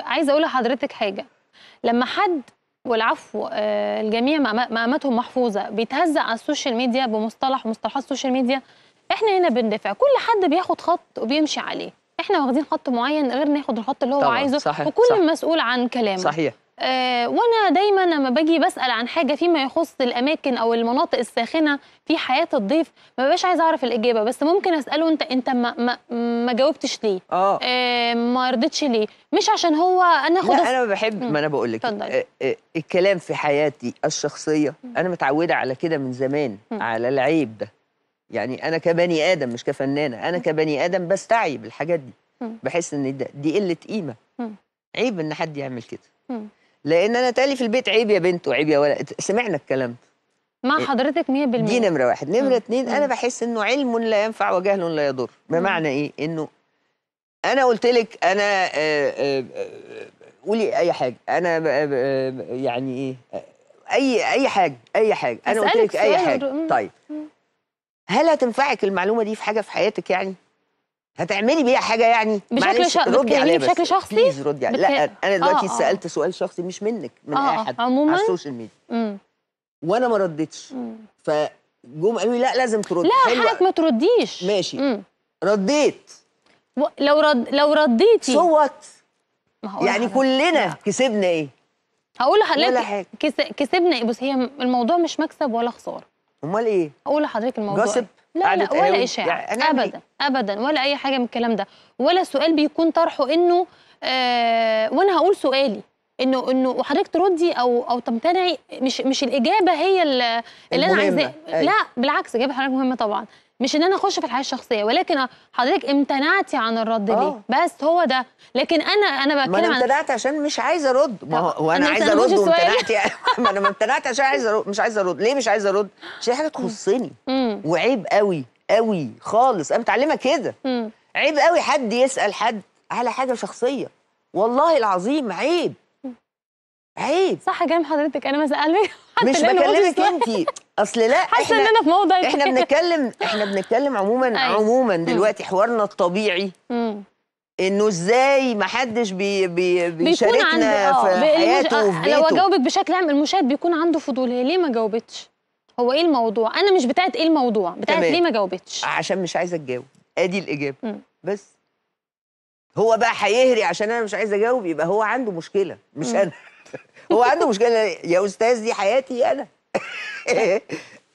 عايزه اقول لحضرتك حاجه لما حد والعفو آه، الجميع مقاماتهم محفوظه بيتهزق على السوشيال ميديا بمصطلح ومصطلحات السوشيال ميديا احنا هنا بندفع كل حد بياخد خط وبيمشي عليه احنا واخدين خط معين غير ناخد الخط اللي هو عايزه صحيح وكل صحيح مسؤول عن كلامه صحيح آه وانا دايما لما باجي بسال عن حاجه فيما يخص الاماكن او المناطق الساخنه في حياه الضيف ما ببقاش عايزه اعرف الاجابه بس ممكن اساله انت انت ما ما, ما جاوبتش ليه اه, آه ما رضيتش ليه مش عشان هو انا خد لا انا بحب ما انا بقول لك آه،, آه الكلام في حياتي الشخصيه انا متعوده على كده من زمان على العيب ده يعني انا كبني ادم مش كفنانه انا كبني ادم بستعي بالحاجات دي بحس ان ده دي قله قيمه عيب ان حد يعمل كده لان انا تالي في البيت عيب يا بنت وعيب يا ولد سمعنا الكلام مع إيه. حضرتك 100% دي نمره واحد نمره اتنين انا بحس انه علم لا ينفع وجهل لا يضر بمعنى ايه انه انا قلت لك انا آه، آه، آه، قولي اي حاجه انا يعني ايه اي اي حاجه اي حاجه انا قلت لك اي حاجه طيب هل هتنفعك المعلومه دي في حاجه في حياتك يعني هتعملي بيها حاجه يعني بشكل شخصي ردي عليا بشكل شخصي بليز ردي عليا لا انا دلوقتي آه،, آه سالت سؤال شخصي مش منك من آه اي آه. حد عموما على السوشيال ميديا وانا ما ردتش فجم قالوا لي لا لازم ترد لا حضرتك ما ترديش ماشي مم. رديت و... لو رد لو رديتي صوت يعني كلنا لا. كسبنا ايه هقول لحضرتك كس... كسبنا ايه بص هي الموضوع مش مكسب ولا خساره امال ايه اقول لحضرتك الموضوع جاسب إيه؟ لا لا ولا اشاعه يعني ابدا ابدا ولا اي حاجه من الكلام ده ولا سؤال بيكون طرحه انه آه وانا هقول سؤالي انه انه وحضرتك تردي او او تمتنعي مش مش الاجابه هي اللي, انا عايزاه لا بالعكس اجابه حضرتك مهمه طبعا مش ان انا اخش في الحياه الشخصيه ولكن حضرتك امتنعتي عن الرد أوه. ليه بس هو ده لكن انا انا بتكلم انا امتنعت عشان مش عايزه ارد ما هو انا عايزه ارد وامتنعتي ما انا امتنعت عشان عايزه ارد مش عايزه ارد ليه مش عايزه ارد عشان حاجه تخصني وعيب قوي قوي خالص انا متعلمه كده عيب قوي حد يسال حد على حاجه شخصيه والله العظيم عيب عيب صح كلام حضرتك انا سالني مش بكلمك انت اصل لا حاسه ان انا في موضع احنا بنتكلم احنا بنتكلم عموما أيوة. عموما دلوقتي حوارنا الطبيعي انه ازاي ما حدش بي بي بيشاركنا آه، في حياته آه، وفي بيته لو اجاوبك بشكل عام المشاهد بيكون عنده فضول هي ليه ما جاوبتش هو ايه الموضوع انا مش بتاعت ايه الموضوع بتاعت تمام. ليه ما جاوبتش عشان مش عايزه تجاوب ادي الاجابه مم. بس هو بقى هيهري عشان انا مش عايزه اجاوب يبقى هو عنده مشكله مش مم. انا هو عنده مشكله يا استاذ دي حياتي انا